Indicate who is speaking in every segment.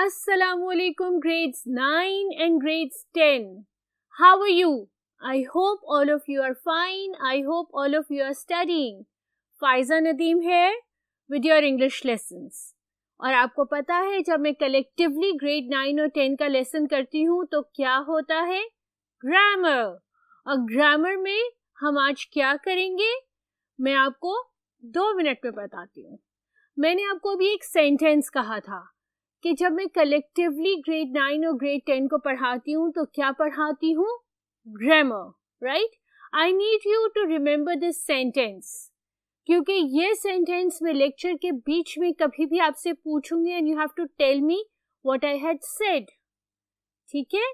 Speaker 1: Assalamualaikum grades 9 and grades 10. How are you? I hope all of you are fine. I hope all of you are studying. faiza nadeem here with your english lessons और आपको पता है जब मैं collectively grade nine और ten का lesson करती हूँ तो क्या होता है ग्रामर और ग्रामर में हम आज क्या करेंगे मैं आपको दो मिनट में बताती हूँ मैंने आपको अभी एक सेंटेंस कहा था कि जब मैं कलेक्टिवली ग्रेड नाइन और ग्रेड टेन को पढ़ाती हूँ तो क्या पढ़ाती हूँ grammar right I need you to remember this sentence क्योंकि ये सेंटेंस मैं लेक्चर के बीच में कभी भी आपसे पूछूंगी and you have to tell me what I had said ठीक है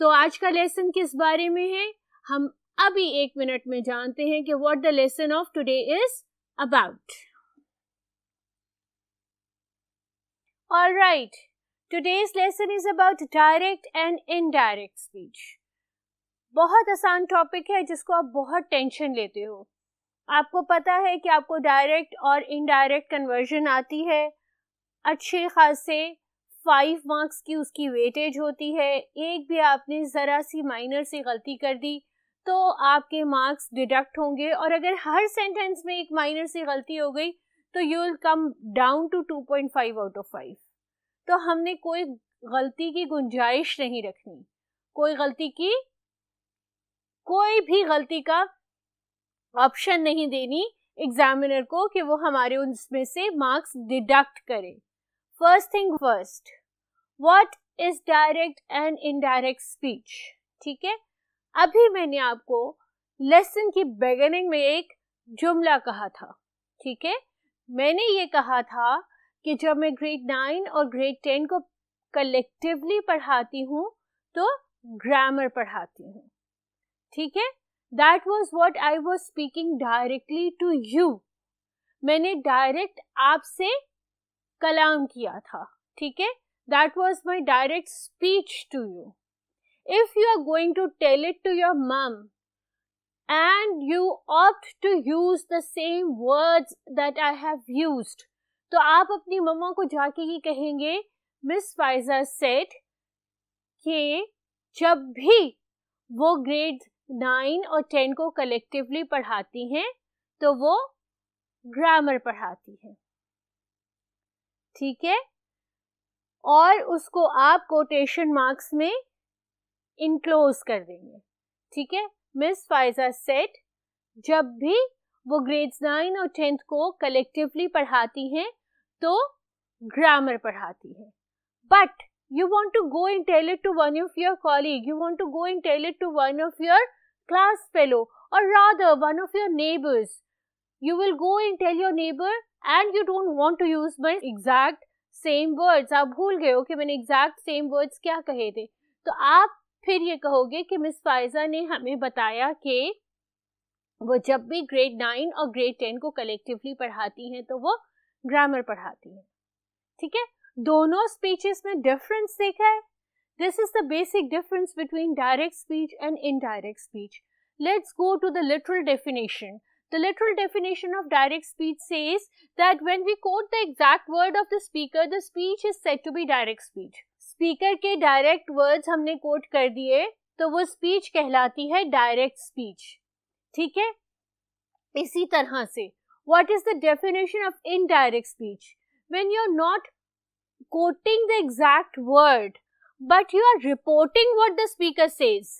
Speaker 1: तो आज का लेसन किस बारे में है हम अभी एक मिनट में जानते हैं कि what the lesson of today is about all right Today's lesson is about direct and indirect speech बहुत आसान टॉपिक है जिसको आप बहुत टेंशन लेते हो आपको पता है कि आपको डायरेक्ट और इनडायरेक्ट कन्वर्जन आती है अच्छे खासे फाइव मार्क्स की उसकी वेटेज होती है एक भी आपने ज़रा सी माइनर सी गलती कर दी तो आपके मार्क्स डिडक्ट होंगे और अगर हर सेंटेंस में एक माइनर सी गलती हो गई तो you will come down to 2.5 out of five तो हमने कोई गलती की गुंजाइश नहीं रखनी कोई गलती की कोई भी गलती का ऑप्शन नहीं देनी एग्जामिनर को कि वो हमारे उसमें से मार्क्स डिडक्ट करे first thing first what is direct and indirect speech ठीक है अभी मैंने आपको लेसन की बिगनिंग में एक जुमला कहा था ठीक है मैंने ये कहा था कि जब मैं ग्रेड नाइन और ग्रेड टेन को कलेक्टिवली पढ़ाती हूँ तो ग्रामर पढ़ाती हूँ ठीक है that was what I was speaking directly to you मैंने डायरेक्ट आपसे कलाम किया था ठीक है that was my direct speech to you if you are going to tell it to your mom and you opt to use the same words that I have used, तो आप अपनी मम्मा को जाके ही कहेंगे मिस फाइजर सेट कि जब भी वो ग्रेड नाइन और टेन को कलेक्टिवली पढ़ाती हैं तो वो ग्रामर पढ़ाती हैं ठीक है और उसको आप कोटेशन मार्क्स में इनक्लोज कर देंगे ठीक है मिस फाइजा सेट जब भी वो ग्रेड्स नाइन और टेंथ को कलेक्टिवली पढ़ाती हैं तो ग्रामर पढ़ाती हैं but you want to go in tell it to one of your colleague you want to go in tell it to one of your class fellow or rather one of your neighbours you will go in tell your neighbour and you don't want to use my exact same words आप भूल गए हो कि मैंने exact same words क्या कहे थे तो आप फिर ये कहोगे कि मिस फायजा ने हमें बताया कि वो जब भी ग्रेड नाइन और ग्रेड टेन को कलेक्टिवली पढ़ाती हैं तो वो ग्रामर पढ़ाती हैं ठीक है दोनों स्पीचेस में डिफरेंस देखा है this is the basic difference between direct speech and indirect speech let's go to the literal definition the literal definition of direct speech से exact word of the speaker exact word of the speaker, the speech is speaker के direct words हमने quote कर दिए तो वो speech कहलाती है direct speech ठीक है इसी तरह से what is the definition of indirect speech when you are not quoting the exact word but you are reporting what the speaker says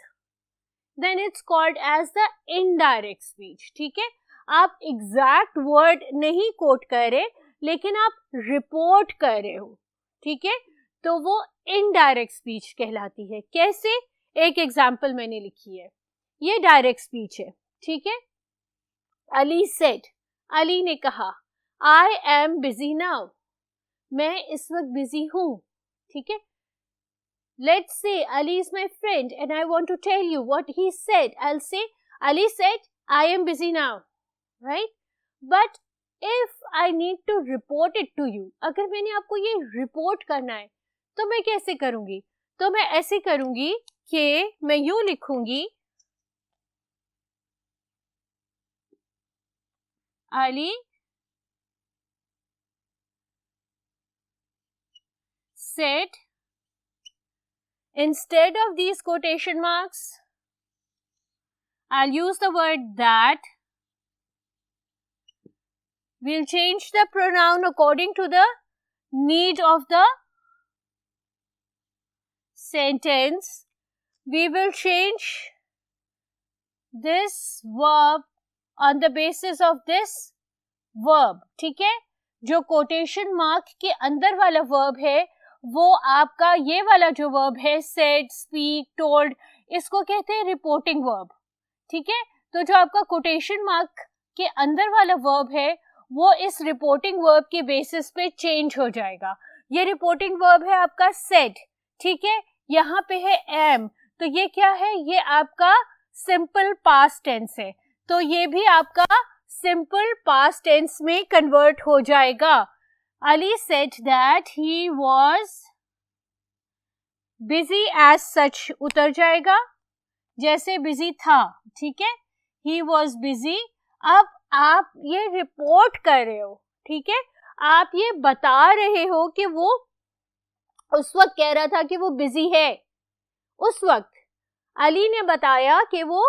Speaker 1: then it's called as the indirect speech ठीक है आप exact word नहीं coat कर रहे लेकिन आप report कर रहे हो ठीक है तो वो इनडायरेक्ट स्पीच कहलाती है कैसे एक एग्जाम्पल मैंने लिखी है ये डायरेक्ट स्पीच है ठीक है अली सेट अली ने कहा आई एम बिजी नाउ मैं इस वक्त बिजी हूं ठीक है let say Ali is my friend and I want to tell you what he said L say Ali said I am busy now right but if I need to report it to you अगर मैंने आपको ये report करना है तो मैं कैसे करूंगी तो मैं ऐसे करूंगी कि मैं यू लिखूंगी Ali said instead of these quotation marks I use the word that will change the pronoun according to the need of the sentence, we will change this verb on the basis of this verb. ठीक है जो quotation mark के अंदर वाला verb है वो आपका ये वाला जो वर्ब है सेड स्पीक टोल्ड इसको कहते हैं रिपोर्टिंग वर्ब ठीक है तो जो आपका कोटेशन मार्क के अंदर वाला वर्ब है वो इस रिपोर्टिंग वर्ब के बेसिस पे चेंज हो जाएगा ये रिपोर्टिंग वर्ब है आपका सेड ठीक है यहाँ पे है एम तो ये क्या है ये आपका सिंपल पास्ट टेंस है तो ये भी आपका सिंपल पास्ट टेंस में कन्वर्ट हो जाएगा Ali said that he was busy as such उतर जाएगा जैसे बिजी था ठीक है ही वॉज बिजी अब आप ये रिपोर्ट कर रहे हो ठीक है आप ये बता रहे हो कि वो उस वक्त कह रहा था कि वो बिजी है उस वक्त अली ने बताया कि वो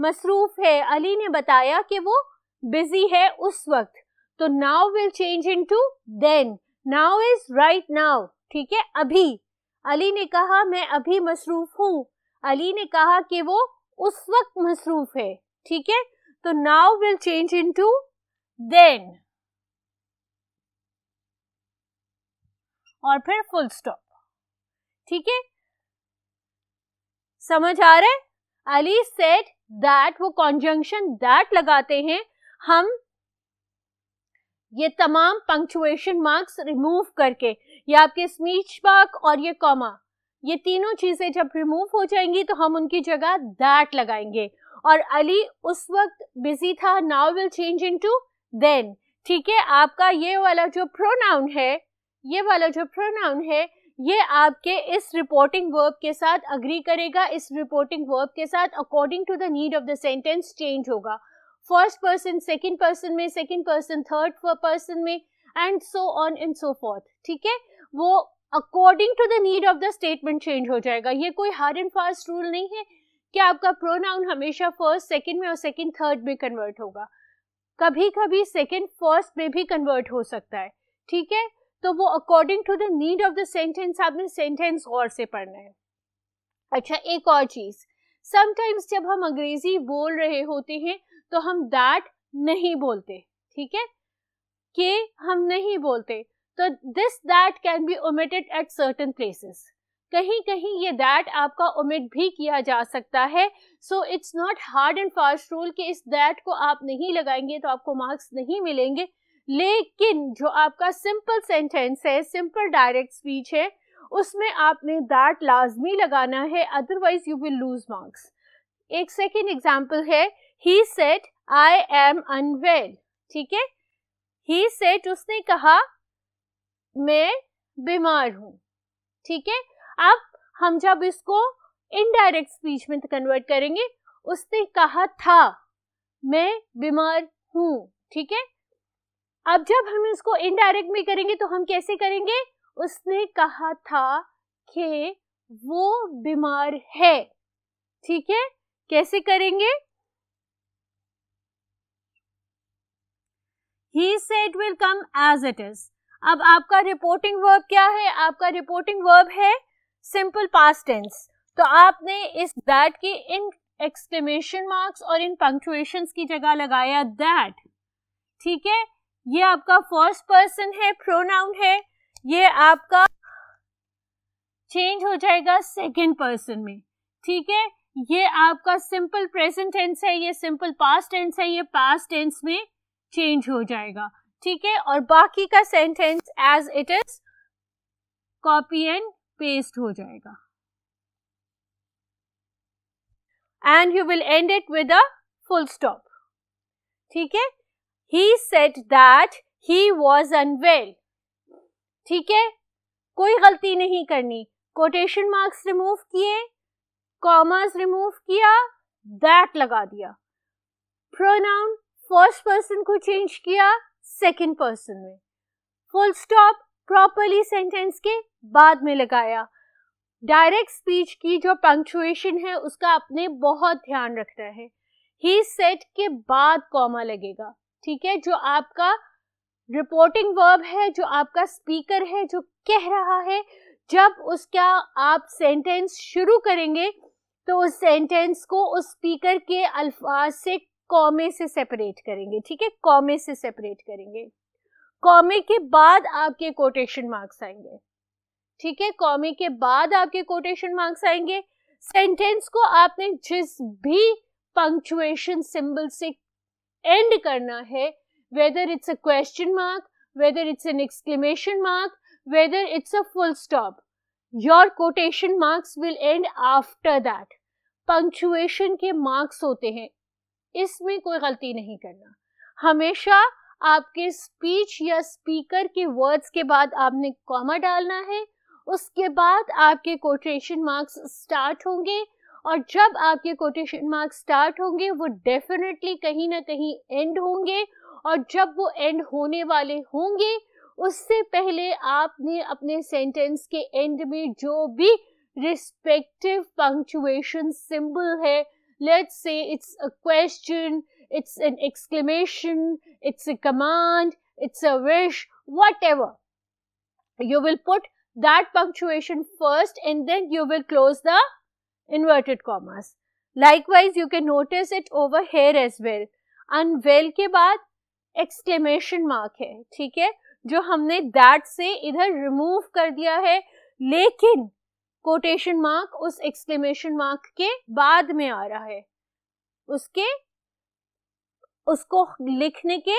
Speaker 1: मसरूफ है अली ने बताया कि वो बिजी है उस वक्त तो now will change into then now is right now ठीक है अभी अली ने कहा मैं अभी मसरूफ हूँ अली ने कहा कि वो उस वक्त मसरूफ है ठीक है तो now will change into then और फिर फुल स्टॉप ठीक है समझ आ रहा है अली सेट दैट वो कॉन्जंक्शन दैट लगाते हैं हम ये तमाम पंक्चुएशन मार्क्स रिमूव करके ये आपके स्मीच मार्क और ये कॉमा ये तीनों चीजें जब रिमूव हो जाएंगी तो हम उनकी जगह दैट लगाएंगे और अली उस वक्त बिजी था now will change into then ठीक है आपका ये वाला जो प्रोनाउन है ये वाला जो प्रोनाउन है ये आपके इस रिपोर्टिंग वर्ब के साथ अग्री करेगा इस रिपोर्टिंग वर्ब के साथ according to the need of the sentence change होगा फर्स्ट पर्सन सेकेंड पर्सन में सेकेंड पर्सन थर्ड पर्सन में and so on and so forth ठीक है वो according to the need of the statement change हो जाएगा ये कोई हार्ड एंड फास्ट रूल नहीं है कि आपका प्रोनाउन हमेशा फर्स्ट सेकेंड में और सेकेंड थर्ड में कन्वर्ट होगा कभी कभी सेकेंड फर्स्ट में भी कन्वर्ट हो सकता है ठीक है तो वो according to the need of the sentence आपने सेंटेंस गौर से पढ़ना है अच्छा एक और चीज समटाइम्स जब हम अंग्रेजी बोल रहे होते हैं तो हम दैट नहीं बोलते ठीक है के हम नहीं बोलते तो this that can be omitted at certain places कहीं कहीं ये दैट आपका ओमिट भी किया जा सकता है so it's not hard and fast rule कि इस दैट को आप नहीं लगाएंगे तो आपको मार्क्स नहीं मिलेंगे लेकिन जो आपका सिंपल सेंटेंस है सिंपल डायरेक्ट स्पीच है उसमें आपने दैट लाजमी लगाना है otherwise you will lose marks एक सेकेंड एग्जाम्पल है he said I am unwell ठीक है ही सेट उसने कहा मैं बीमार हूं ठीक है अब हम जब इसको इनडायरेक्ट स्पीच में कन्वर्ट करेंगे उसने कहा था मैं बीमार हूं ठीक है अब जब हम इसको इनडायरेक्ट में करेंगे तो हम कैसे करेंगे उसने कहा था कि वो बीमार है ठीक है कैसे करेंगे he said will come as it is अब आपका रिपोर्टिंग वर्ब क्या है आपका रिपोर्टिंग वर्ब है सिंपल पास्ट टेंस तो आपने इस दैट की इन एक्सक्लेमेशन मार्क्स और इन पंक्चुएशन की जगह लगाया दैट ठीक है ये आपका फर्स्ट पर्सन है प्रोनाउन है ये आपका चेंज हो जाएगा सेकेंड पर्सन में ठीक है ये आपका सिंपल प्रेजेंट टेंस है ये सिंपल पास्ट टेंस है ये पास्ट टेंस में चेंज हो जाएगा ठीक है और बाकी का sentence as it is copy and paste हो जाएगा and you will end it with a full stop ठीक है he said that he was unwell ठीक है कोई गलती नहीं करनी कोटेशन मार्क्स रिमूव किए कॉमर्स रिमूव किया दैट लगा दिया प्रोनाउन फर्स्ट पर्सन को चेंज किया सेकेंड पर्सन में फुल स्टॉप प्रॉपरली सेंटेंस के बाद में लगाया डायरेक्ट स्पीच की जो पंक्चुएशन है उसका अपने बहुत ध्यान रखना है ही सेट के बाद कॉमा लगेगा ठीक है जो आपका रिपोर्टिंग वर्ब है जो आपका स्पीकर है जो कह रहा है जब उसका आप सेंटेंस शुरू करेंगे तो उस सेंटेंस को उस स्पीकर के अल्फाज से कॉमे से सेपरेट करेंगे ठीक है कॉमे से सेपरेट करेंगे कॉमे के बाद आपके कोटेशन मार्क्स आएंगे ठीक है कॉमे के बाद आपके कोटेशन मार्क्स आएंगे सेंटेंस को आपने जिस भी पंक्चुएशन सिंबल से एंड करना है whether it's a question mark whether it's an exclamation mark whether it's a full stop your quotation marks will end after that punctuation के मार्क्स होते हैं इसमें कोई गलती नहीं करना हमेशा आपके स्पीच या स्पीकर के वर्ड्स के बाद आपने कॉमा डालना है उसके बाद आपके कोटेशन मार्क्स स्टार्ट होंगे और जब आपके कोटेशन मार्क्स स्टार्ट होंगे वो डेफिनेटली कहीं ना कहीं एंड होंगे और जब वो एंड होने वाले होंगे उससे पहले आपने अपने सेंटेंस के एंड में जो भी रिस्पेक्टिव पंक्चुएशन सिंबल है let's say it's a question it's an exclamation it's a command it's a wish whatever you will put that punctuation first and then you will close the inverted commas. Likewise, you can notice it over here as well. Unwell ke baad exclamation mark hai theek hai jo humne that se idhar remove kar diya hai lekin quotation mark us exclamation mark ke baad mein aa raha hai uske usko likhne ke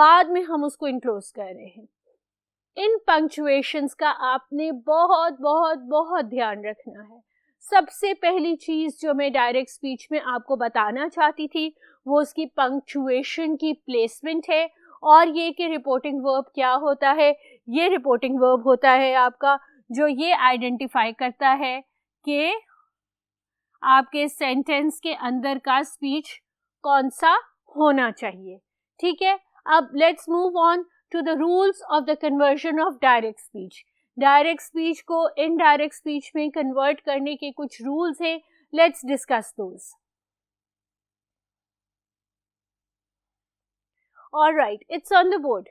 Speaker 1: baad mein hum usko enclose kar rahe hain इन punctuations का आपने बहुत बहुत बहुत ध्यान रखना है सबसे पहली चीज जो मैं डायरेक्ट स्पीच में आपको बताना चाहती थी वो उसकी पंक्चुएशन की प्लेसमेंट है और ये कि रिपोर्टिंग वर्ब क्या होता है ये रिपोर्टिंग वर्ब होता है आपका जो ये आइडेंटिफाई करता है कि आपके सेंटेंस के अंदर का स्पीच कौन सा होना चाहिए ठीक है अब let's move on to the rules of the conversion of direct speech direct speech को इनडायरेक्ट स्पीच में कन्वर्ट करने के कुछ रूल्स हैं let's discuss those all right it's on the board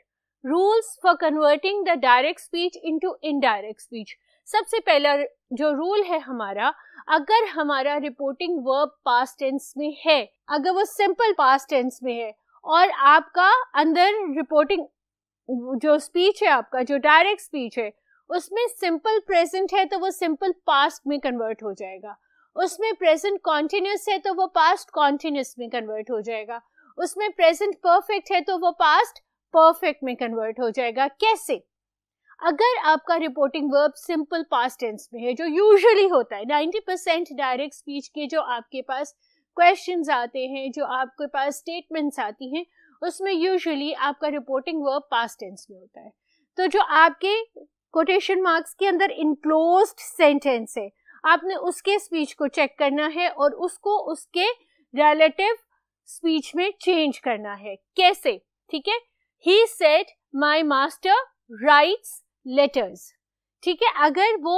Speaker 1: rules for converting the direct speech into indirect speech सबसे पहला जो rule है हमारा अगर हमारा रिपोर्टिंग वर्ब पास टेंस में है अगर वो सिंपल पास टेंस में है और आपका अंदर रिपोर्टिंग जो स्पीच है आपका जो डायरेक्ट स्पीच है उसमें सिंपल प्रेजेंट है तो वो सिंपल पास्ट में कन्वर्ट हो जाएगा उसमें प्रेजेंट कॉन्टिन्यूस है तो वो पास्ट कॉन्टिन्यूस में कन्वर्ट हो जाएगा उसमें प्रेजेंट परफेक्ट है तो वो पास्ट परफेक्ट में कन्वर्ट हो जाएगा कैसे अगर आपका reporting verb simple past tense में है जो यूजुअली होता है 90 परसेंट डायरेक्ट स्पीच के जो आपके पास क्वेश्चन आते हैं जो आपके पास स्टेटमेंट्स आती हैं उसमें यूजुअली आपका रिपोर्टिंग वर्ब पास्ट टेंस में होता है तो जो आपके कोटेशन मार्क्स के अंदर इनक्लोज सेंटेंस है आपने उसके स्पीच को चेक करना है और उसको उसके रिलेटिव स्पीच में चेंज करना है कैसे ठीक है he said my master writes letters ठीक है अगर वो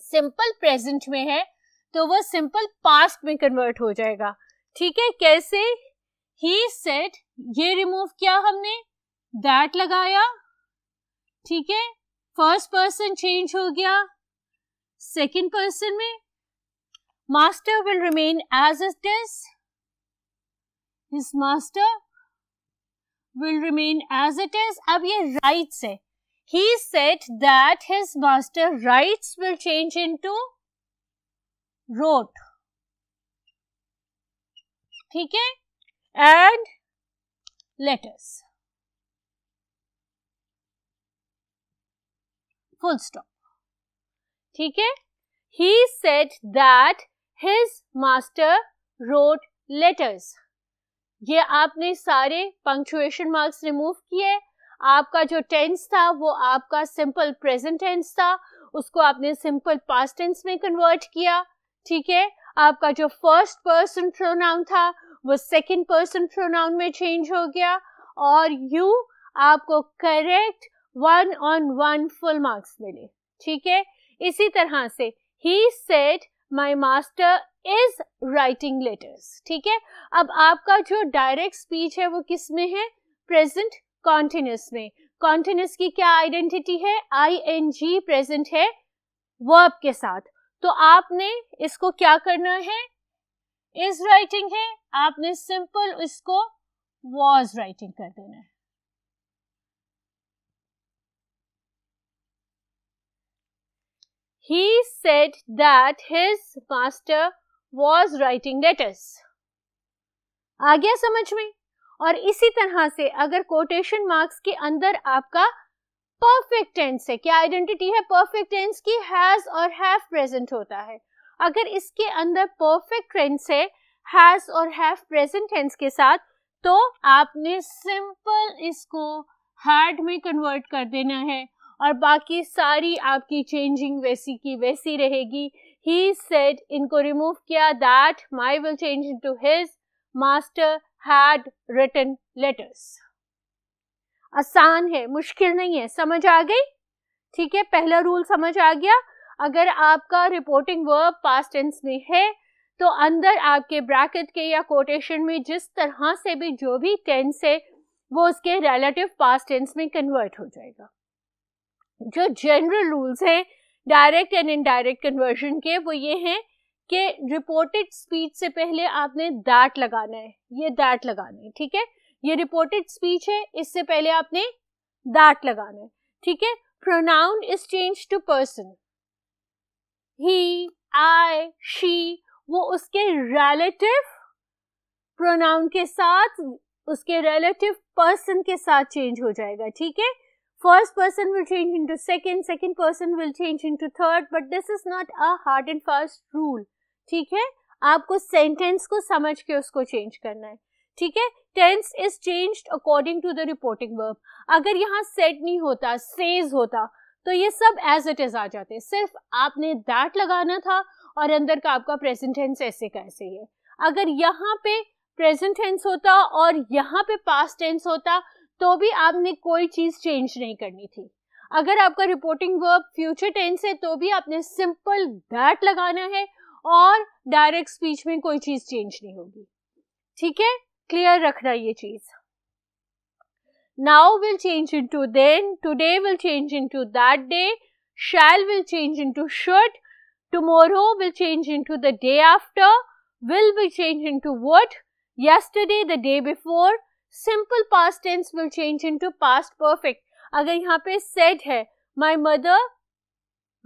Speaker 1: सिंपल प्रेजेंट में है तो वो सिंपल पास्ट में कन्वर्ट हो जाएगा ठीक है कैसे ही सेट ये रिमूव किया हमने दैट लगाया ठीक है फर्स्ट पर्सन चेंज हो गया सेकेंड पर्सन में master will remain as is is his master will remain as it is अब ये राइट्स है he said that his master rights will change into wrote ठीक है and letters फुल स्टॉप ठीक है he said that his master wrote letters ये आपने सारे पंक्चुएशन मार्क्स रिमूव किए आपका जो टेंस था वो आपका सिंपल प्रेजेंट टेंस था उसको आपने सिंपल पास्ट टेंस में कन्वर्ट किया ठीक है आपका जो फर्स्ट पर्सन प्रोनाउन था वो सेकंड पर्सन प्रोनाउन में चेंज हो गया और यू आपको correct one on one full marks मिले ठीक है इसी तरह से he said my master is writing letters ठीक है अब आपका जो डायरेक्ट स्पीच है वो किस में है प्रेजेंट कॉन्टिन्यूस में कॉन्टिन्यूस की क्या आइडेंटिटी है आई एन जी प्रेजेंट है वर्ब के साथ तो आपने इसको क्या करना है इज राइटिंग है आपने सिंपल इसको वॉज राइटिंग कर देना है he said that his master was writing letters. आ गया समझ में और इसी तरह से अगर कोटेशन मार्क्स के अंदर आपका परफेक्ट टेंस है क्या आइडेंटिटी है परफेक्ट टेंस की हैज और हैव प्रेजेंट होता है अगर इसके अंदर परफेक्ट टेंस है हैज और हैव प्रेजेंट टेंस के साथ तो आपने सिंपल इसको हार्ड में कन्वर्ट कर देना है और बाकी सारी आपकी चेंजिंग वैसी की वैसी रहेगी ही सेट इनको रिमूव किया that my will change into his master had written letters आसान है मुश्किल नहीं है समझ आ गई ठीक है पहला रूल समझ आ गया अगर आपका रिपोर्टिंग वर्ब पास्ट टेंस में है तो अंदर आपके ब्रैकेट के या कोटेशन में जिस तरह से भी जो भी टेंस है वो उसके रिलेटिव पास्ट टेंस में कन्वर्ट हो जाएगा जो जनरल रूल्स हैं डायरेक्ट एंड इनडायरेक्ट कन्वर्जन के वो ये हैं कि रिपोर्टेड स्पीच से पहले आपने दैट लगाना है ये दैट लगाना है ठीक है ये रिपोर्टेड स्पीच है इससे पहले आपने दैट लगाना है ठीक है pronoun is change to person he I she वो उसके रेलेटिव प्रोनाउन के साथ उसके रेलेटिव पर्सन के साथ चेंज हो जाएगा ठीक है first person will change into second second person will change into third but this is not a hard and fast rule ठीक है आपको sentence को समझ के उसको change करना है ठीक है tense is change according to the reporting verb अगर यहाँ सेट नहीं होता सेज होता तो ये सब एज इट इज आ जाते सिर्फ आपने दैट लगाना था और अंदर का आपका प्रेजेंट टेंस ऐसे कैसे है अगर यहाँ पे प्रेजेंट टेंस होता और यहाँ पे पास्ट टेंस होता तो भी आपने कोई चीज चेंज नहीं करनी थी अगर आपका रिपोर्टिंग वर्ब फ्यूचर टेंस है तो भी आपने सिंपल दैट लगाना है और डायरेक्ट स्पीच में कोई चीज चेंज नहीं होगी ठीक है क्लियर रखना ये चीज now will change into then today will change into that day shall will change into should tomorrow will change into the day after will be change into what yesterday the day before simple past tense will change to past perfect अगर यहाँ पे said है my mother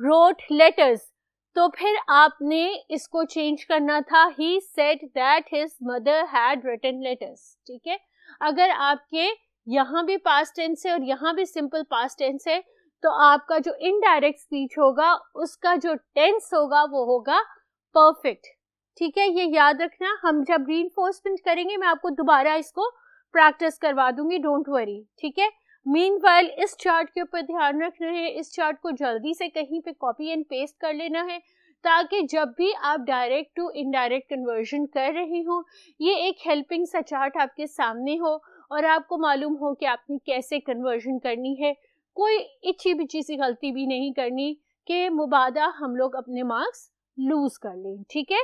Speaker 1: road letters तो फिर आपने इसको change करना था he said that his mother had written letters ठीक है अगर आपके यहाँ भी पास्ट टेंस है और यहाँ भी सिंपल पास्ट टेंस है तो आपका जो इनडायरेक्ट स्पीच होगा उसका जो टेंस होगा वो होगा परफेक्ट ठीक है ये याद रखना हम जब रीनफोर्समेंट करेंगे मैं आपको दोबारा इसको प्रैक्टिस करवा दूंगी डोंट वरी ठीक है मीन इस चार्ट के ऊपर ध्यान रखना है इस चार्ट को जल्दी से कहीं पे कॉपी एंड पेस्ट कर लेना है ताकि जब भी आप डायरेक्ट टू इनडायरेक्ट कन्वर्जन कर रहे हो ये एक हेल्पिंग सा चार्ट आपके सामने हो और आपको मालूम हो कि आपने कैसे कन्वर्जन करनी है कोई इच्छी बिच्छी सी गलती भी नहीं करनी कि मुबादा हम लोग अपने मार्क्स लूज कर लें ठीक है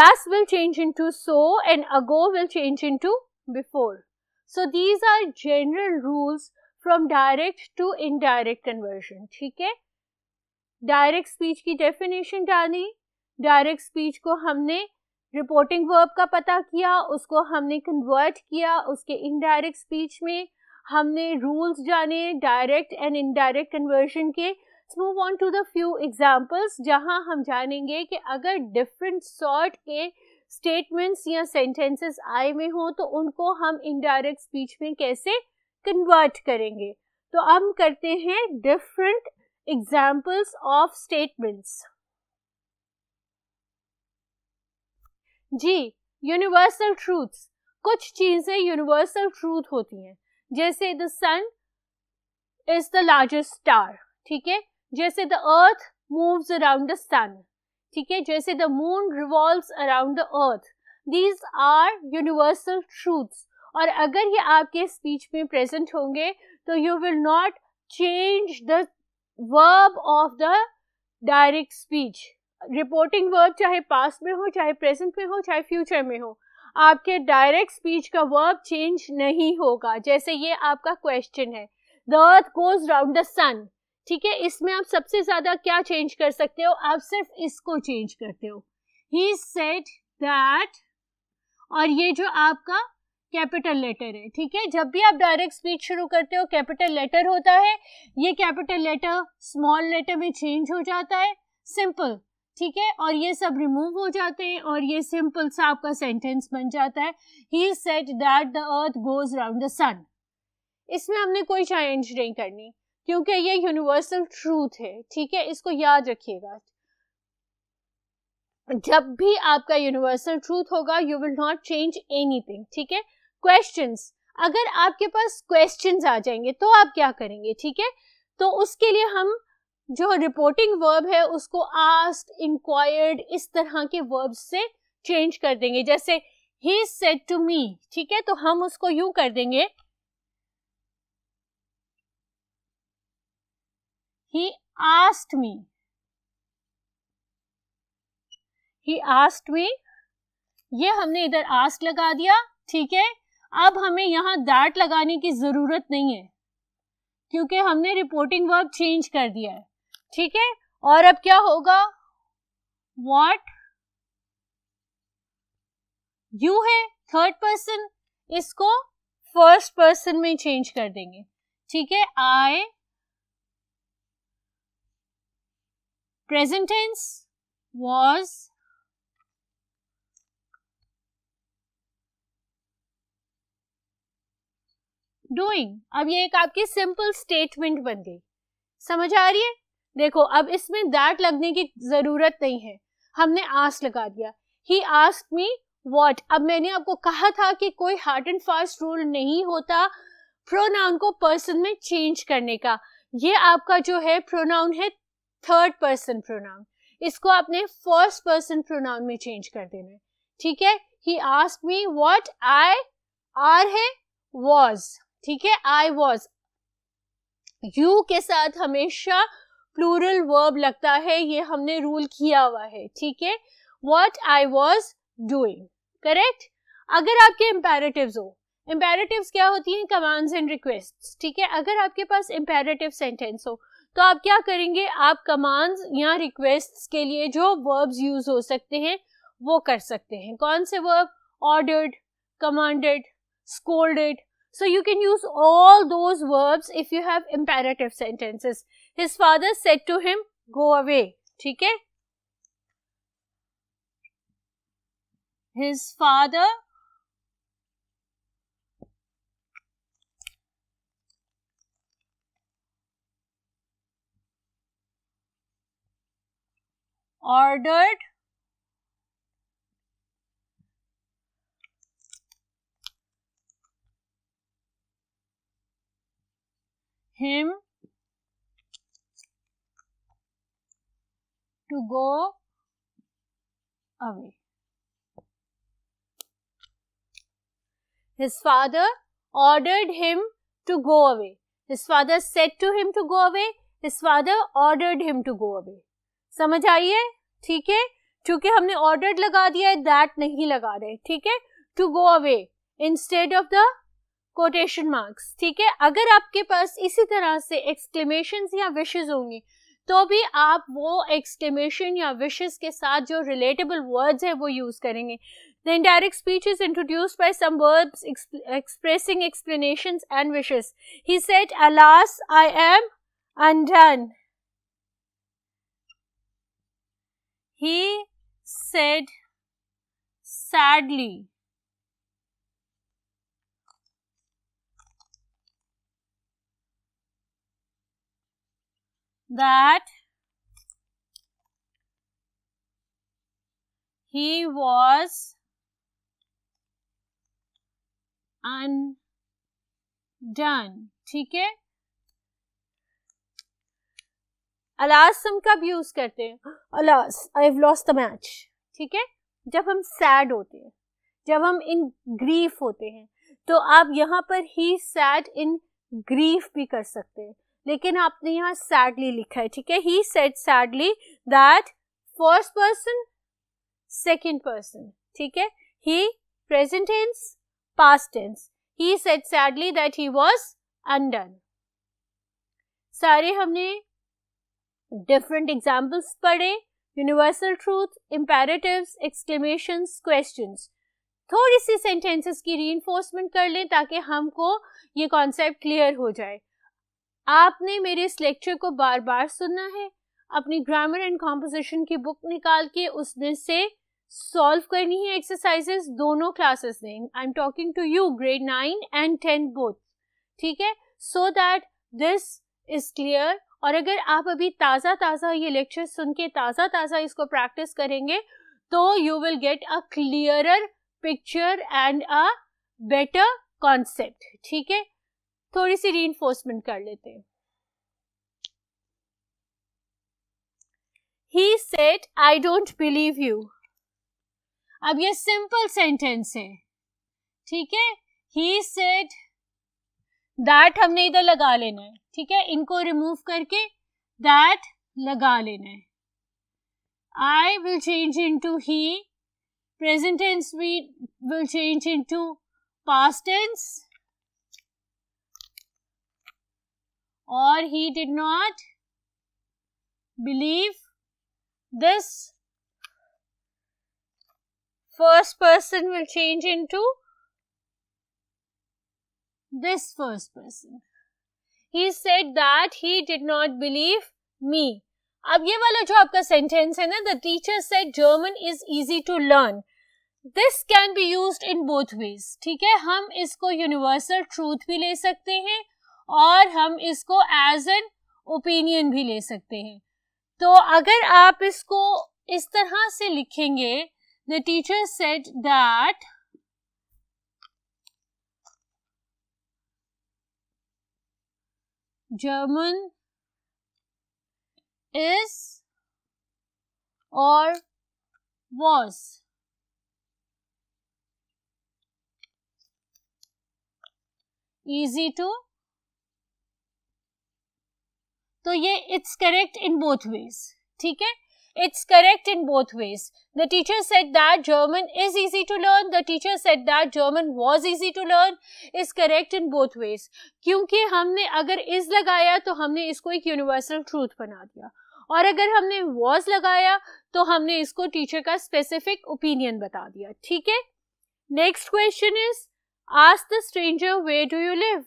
Speaker 1: this will change into so and ago will change into before. So these are general rules from direct to indirect conversion. ठीक है डायरेक्ट स्पीच की डेफिनेशन डाली डायरेक्ट स्पीच को हमने रिपोर्टिंग वर्ब का पता किया उसको हमने कन्वर्ट किया उसके इनडायरेक्ट स्पीच में हमने रूल्स जाने डायरेक्ट एंड इनडायरेक्ट कन्वर्शन के move on to the few examples जहां हम जानेंगे कि अगर डिफरेंट सॉर्ट के स्टेटमेंट्स या सेंटेंसेस आए हुए हों तो उनको हम इनडायरेक्ट स्पीच में कैसे कन्वर्ट करेंगे तो हम करते हैं डिफरेंट एग्जाम्पल्स ऑफ स्टेटमेंट्स जी यूनिवर्सल ट्रूथ्स कुछ चीजें यूनिवर्सल ट्रूथ होती हैं जैसे the sun is the largest star ठीक है जैसे the earth moves around the sun ठीक है जैसे the moon revolve around the earth these are universal truth और अगर ये आपके स्पीच में प्रेजेंट होंगे तो you will not change the verb of the direct speech reporting verb चाहे पास्ट में हो चाहे प्रेजेंट में हो चाहे फ्यूचर में हो आपके डायरेक्ट स्पीच का वर्ब चेंज नहीं होगा जैसे ये आपका क्वेश्चन है the earth goes round the sun ठीक है इसमें आप सबसे ज्यादा क्या चेंज कर सकते हो आप सिर्फ इसको चेंज करते हो ही सेट दैट और ये जो आपका कैपिटल लेटर है ठीक है जब भी आप डायरेक्ट स्पीच शुरू करते हो कैपिटल लेटर होता है ये कैपिटल लेटर स्मॉल लेटर में चेंज हो जाता है सिंपल ठीक है और ये सब रिमूव हो जाते हैं और ये सिंपल सा आपका सेंटेंस बन जाता है he said that the earth goes round the sun इसमें हमने कोई चेंज नहीं करनी क्योंकि ये यूनिवर्सल ट्रूथ है ठीक है इसको याद रखिएगा जब भी आपका यूनिवर्सल ट्रूथ होगा you will not change anything ठीक है क्वेश्चन अगर आपके पास क्वेश्चन आ जाएंगे तो आप क्या करेंगे ठीक है तो उसके लिए हम जो रिपोर्टिंग वर्ब है उसको आस्ट इंक्वायर्ड इस तरह के वर्ब से चेंज कर देंगे जैसे ही सेट टू मी ठीक है तो हम उसको यू कर देंगे he asked me he asked me ये हमने इधर आस्ट लगा दिया ठीक है अब हमें यहाँ दैट लगाने की जरूरत नहीं है क्योंकि हमने रिपोर्टिंग वर्ब चेंज कर दिया है ठीक है और अब क्या होगा वॉट यू है थर्ड पर्सन इसको फर्स्ट पर्सन में चेंज कर देंगे ठीक है I present tense was doing अब ये एक आपकी सिंपल स्टेटमेंट बन गई समझ आ रही है देखो अब इसमें दैट लगने की जरूरत नहीं है हमने आस लगा दिया ही आस्क मी वॉट अब मैंने आपको कहा था कि कोई हार्ट एंड फास्ट रूल नहीं होता प्रोनाउन को पर्सन में चेंज करने का ये आपका जो है प्रोनाउन है थर्ड पर्सन प्रोनाउन इसको आपने फर्स्ट पर्सन प्रोनाउन में चेंज कर देना है ठीक है he ask me what I are है वॉज ठीक है आई वॉज यू के साथ हमेशा प्लूरल वर्ब लगता है ये हमने रूल किया हुआ है ठीक है what I was doing correct अगर आपके इम्पेरेटिव हो इम्पेरेटिव क्या होती हैं कमांड्स एंड रिक्वेस्ट ठीक है अगर आपके पास इम्पेरेटिव सेंटेंस हो तो आप क्या करेंगे आप कमांड्स या रिक्वेस्ट के लिए जो वर्ब्स यूज हो सकते हैं वो कर सकते हैं कौन से verb ordered commanded scolded. So you can use all those verbs if you have imperative sentences. His father said to him, go away. ठीक है? His father ordered him to go away. His father ordered him to go away. His father said to him to go away. His father ordered him to go away. समझ आई है ठीक है क्योंकि हमने order लगा दिया है दैट नहीं लगा रहे ठीक है to go away instead of the quotation marks ठीक है अगर आपके पास इसी तरह से एक्सक्लेमेशन या विशेज होंगी तो भी आप वो एक्सक्लेमेशन या विशेज के साथ जो रिलेटेबल वर्ड्स है वो यूज करेंगे The indirect speech is introduced by some verbs expressing explanation and wishes he said alas I am undone He said sadly, that he was undone ठीक है अलास हम कब यूज करते हैं alas I have lost the match ठीक है जब हम सैड होते हैं जब हम इन ग्रीफ होते हैं तो आप यहाँ पर ही सैड इन ग्रीफ भी कर सकते हैं लेकिन आपने यहाँ सैडली लिखा है ठीक है he said sadly that first person second person ठीक है he present tense past tense he said sadly that he was undone सारे हमने डिफरेंट एग्जाम्पल्स पढ़ें universal truth imperative exclamation question थोड़ी सी सेंटेंसेस की री कर लें ताकि हमको ये कॉन्सेप्ट क्लियर हो जाए आपने मेरे इस लेक्चर को बार बार सुनना है अपनी ग्रामर एंड कॉम्पोजिशन की बुक निकाल के उसमें से सॉल्व करनी है एक्सरसाइजेस दोनों क्लासेस ने I am talking to you grade nine and ten both ठीक है so that this is clear और अगर आप अभी ताज़ा ताज़ा ये लेक्चर सुन के ताज़ा ताज़ा इसको प्रैक्टिस करेंगे तो you will get a clearer picture and a better concept ठीक है थोड़ी सी री कर लेते हैं he said I don't believe you अब ये सिंपल सेंटेंस है ठीक है ही सेट दैट हमने इधर लगा लेना है ठीक है इनको रिमूव करके दैट लगा लेना है I will change into he present tense we will change into past tense और he did not believe this first person will change into this first person. He said that he did not believe me. अब ये वाला जो आपका sentence है ना the teacher said German is easy to learn this can be use in both ways ठीक है हम इसको यूनिवर्सल ट्रूथ भी ले सकते हैं और हम इसको एज एन ओपिनियन भी ले सकते हैं तो अगर आप इसको इस तरह से लिखेंगे the teacher said that German is और was. Easy टू तो ये it's correct in both ways ठीक है It's correct in both ways. The teacher said that German is easy to learn. The teacher said that German was easy to learn. Is correct in both ways. kyunki humne agar is lagaya to humne isko ek universal truth bana diya aur agar humne was lagaya to humne isko teacher ka specific opinion bata diya theek hai next question is ask the stranger where do you live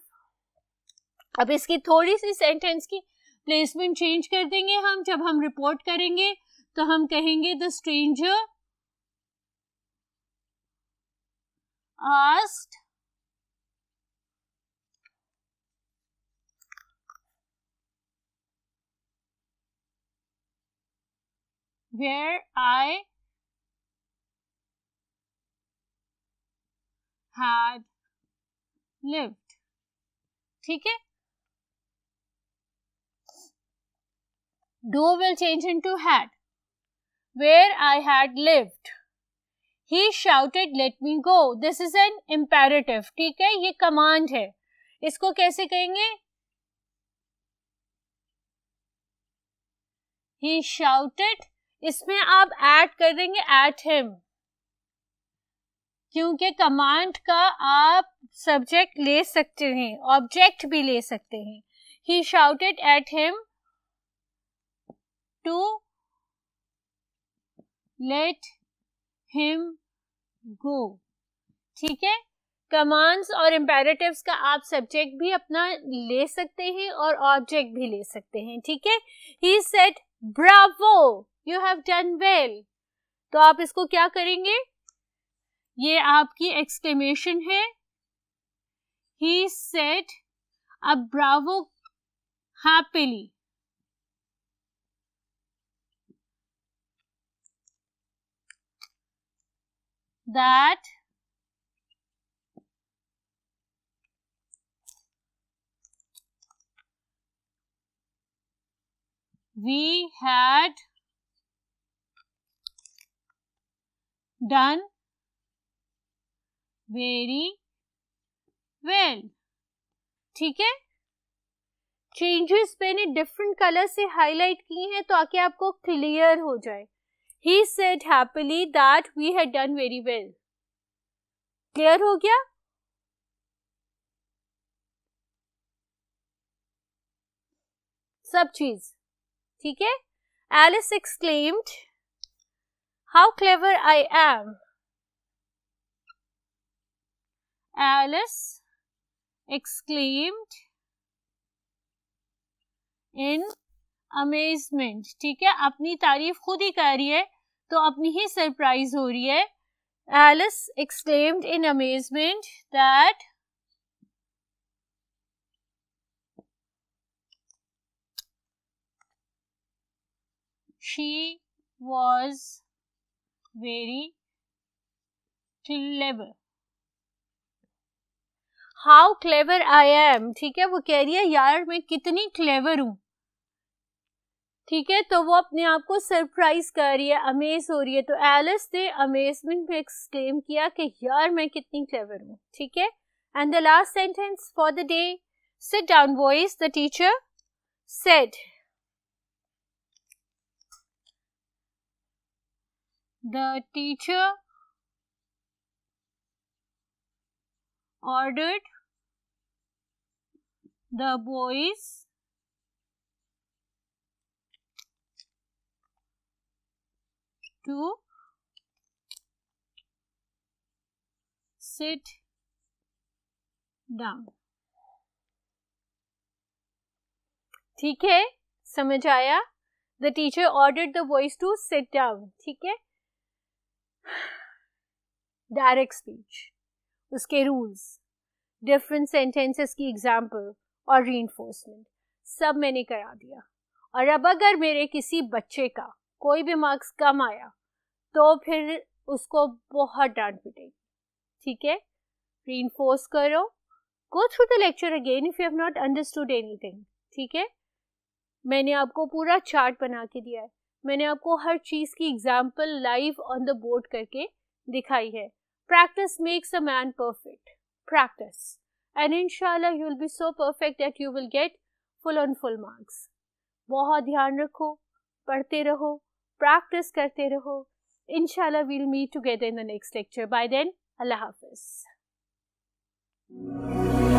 Speaker 1: अब इसकी थोड़ी सी sentence की placement change कर देंगे हम जब हम रिपोर्ट करेंगे तो हम कहेंगे the stranger asked where I had lived ठीक है do will change into had where I had lived. He shouted, let me go. This is an imperative. theek hai ye command hai isko kaise kahenge He shouted. isme aap add kar denge at him. kyunki command ka aap subject le sakte hain object bhi le sakte hain he shouted at him to let him go ठीक है commands और imperative का आप subject भी अपना ले सकते हैं और ऑब्जेक्ट भी ले सकते हैं ठीक है he said bravo you have done well तो आप इसको क्या करेंगे ये आपकी एक्सक्लेमेशन है ही सेट अब bravo happily that we had done very well. ठीक है चेंजेस मैंने डिफरेंट कलर से हाईलाइट की हैं तो आके आपको क्लियर हो जाए He said happily that we had done very well. Clear ho gaya? Sab cheez. Theek hai? Alice exclaimed, How clever I am. Alice exclaimed in amazement. Theek hai? Apni tarif khud hi kar rahi hai. तो अपनी ही surprise हो रही है Alice exclaimed in amazement that she was very clever. How clever I am. ठीक है वो कह रही है यार मैं कितनी clever हूं ठीक है तो वो अपने आप को सरप्राइज कर रही है अमेज हो रही है तो एलिस ने अमेजमेंट में एक्सक्लेम किया कि यार मैं कितनी क्लेवर हूँ ठीक है and the last sentence for the day sit down boys the teacher said the teacher ordered the boys to sit down. ठीक है समझ आया the teacher order the boys to sit down ठीक है डायरेक्ट स्पीच उसके rules different sentences की example और री सब मैंने करा दिया और अब अगर मेरे किसी बच्चे का कोई भी मार्क्स कम आया तो फिर उसको बहुत डांट पिटेगी ठीक है री करो go through the lecture again if you have not understood anything ठीक है मैंने आपको पूरा चार्ट बना के दिया है मैंने आपको हर चीज़ की example live on the board करके दिखाई है practice makes a man perfect practice and इनशाला you will be so perfect that you will get full on full marks बहुत ध्यान रखो पढ़ते रहो प्रैक्टिस करते रहो इनशाला we'll meet together in the next lecture bye then अल्लाह हाफिज़